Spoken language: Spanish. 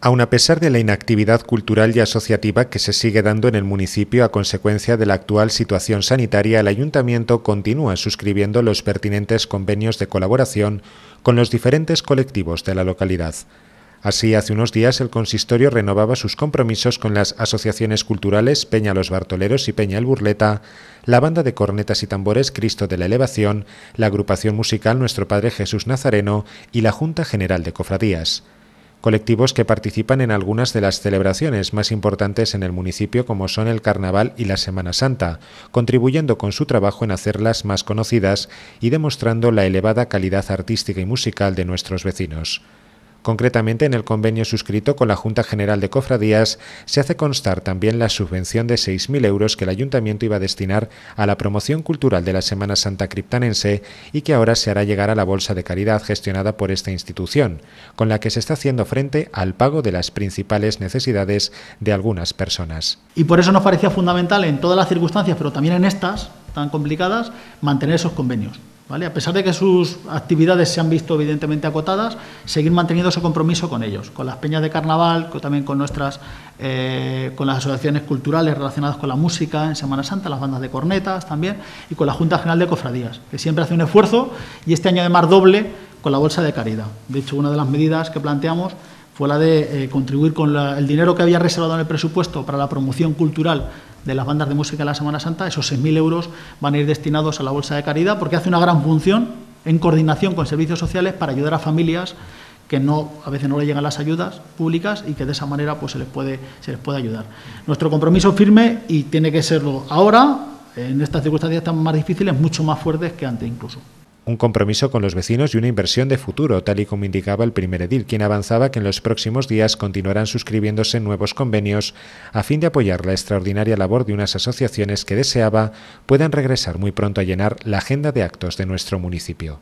Aun a pesar de la inactividad cultural y asociativa que se sigue dando en el municipio a consecuencia de la actual situación sanitaria, el ayuntamiento continúa suscribiendo los pertinentes convenios de colaboración con los diferentes colectivos de la localidad. Así, hace unos días el consistorio renovaba sus compromisos con las asociaciones culturales Peña Los Bartoleros y Peña El Burleta, la banda de cornetas y tambores Cristo de la Elevación, la agrupación musical Nuestro Padre Jesús Nazareno y la Junta General de Cofradías colectivos que participan en algunas de las celebraciones más importantes en el municipio como son el Carnaval y la Semana Santa, contribuyendo con su trabajo en hacerlas más conocidas y demostrando la elevada calidad artística y musical de nuestros vecinos. Concretamente, en el convenio suscrito con la Junta General de Cofradías se hace constar también la subvención de 6.000 euros que el ayuntamiento iba a destinar a la promoción cultural de la Semana Santa Criptanense y que ahora se hará llegar a la Bolsa de Caridad gestionada por esta institución, con la que se está haciendo frente al pago de las principales necesidades de algunas personas. Y por eso nos parecía fundamental en todas las circunstancias, pero también en estas tan complicadas, mantener esos convenios. A pesar de que sus actividades se han visto evidentemente acotadas, seguir manteniendo ese compromiso con ellos, con las peñas de carnaval, también con nuestras, eh, con las asociaciones culturales relacionadas con la música en Semana Santa, las bandas de cornetas también, y con la Junta General de Cofradías, que siempre hace un esfuerzo y este año además doble con la Bolsa de Caridad. De hecho, una de las medidas que planteamos fue la de eh, contribuir con el dinero que había reservado en el presupuesto para la promoción cultural de las bandas de música de la Semana Santa, esos 6.000 euros van a ir destinados a la Bolsa de Caridad porque hace una gran función en coordinación con servicios sociales para ayudar a familias que no, a veces no le llegan las ayudas públicas y que de esa manera pues, se, les puede, se les puede ayudar. Nuestro compromiso firme, y tiene que serlo ahora, en estas circunstancias tan más difíciles, mucho más fuertes que antes incluso un compromiso con los vecinos y una inversión de futuro, tal y como indicaba el primer edil, quien avanzaba que en los próximos días continuarán suscribiéndose nuevos convenios a fin de apoyar la extraordinaria labor de unas asociaciones que deseaba puedan regresar muy pronto a llenar la agenda de actos de nuestro municipio.